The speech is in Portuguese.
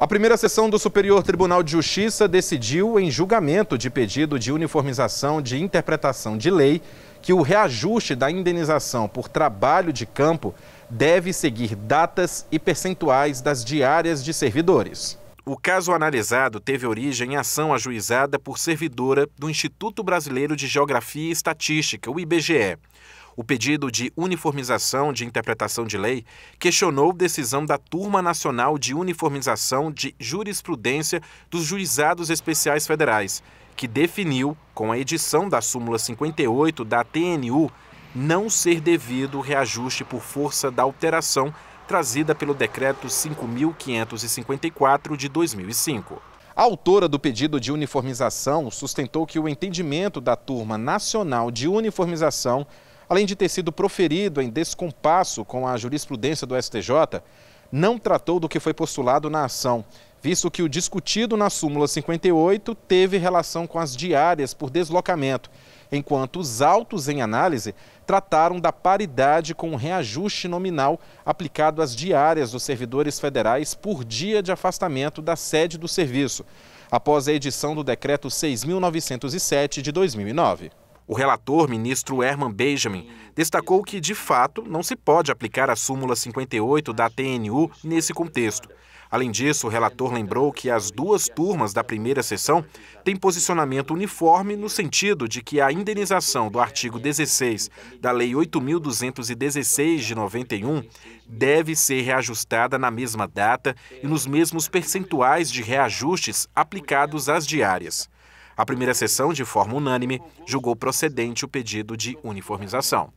A primeira sessão do Superior Tribunal de Justiça decidiu, em julgamento de pedido de uniformização de interpretação de lei, que o reajuste da indenização por trabalho de campo deve seguir datas e percentuais das diárias de servidores. O caso analisado teve origem em ação ajuizada por servidora do Instituto Brasileiro de Geografia e Estatística, o IBGE. O pedido de uniformização de interpretação de lei questionou decisão da Turma Nacional de Uniformização de Jurisprudência dos Juizados Especiais Federais, que definiu, com a edição da súmula 58 da TNU, não ser devido reajuste por força da alteração trazida pelo decreto 5554 de 2005. A autora do pedido de uniformização sustentou que o entendimento da Turma Nacional de Uniformização além de ter sido proferido em descompasso com a jurisprudência do STJ, não tratou do que foi postulado na ação, visto que o discutido na súmula 58 teve relação com as diárias por deslocamento, enquanto os autos em análise trataram da paridade com o reajuste nominal aplicado às diárias dos servidores federais por dia de afastamento da sede do serviço, após a edição do decreto 6907 de 2009. O relator, ministro Herman Benjamin, destacou que, de fato, não se pode aplicar a súmula 58 da TNU nesse contexto. Além disso, o relator lembrou que as duas turmas da primeira sessão têm posicionamento uniforme no sentido de que a indenização do artigo 16 da Lei 8.216 de 91 deve ser reajustada na mesma data e nos mesmos percentuais de reajustes aplicados às diárias. A primeira sessão, de forma unânime, julgou procedente o pedido de uniformização.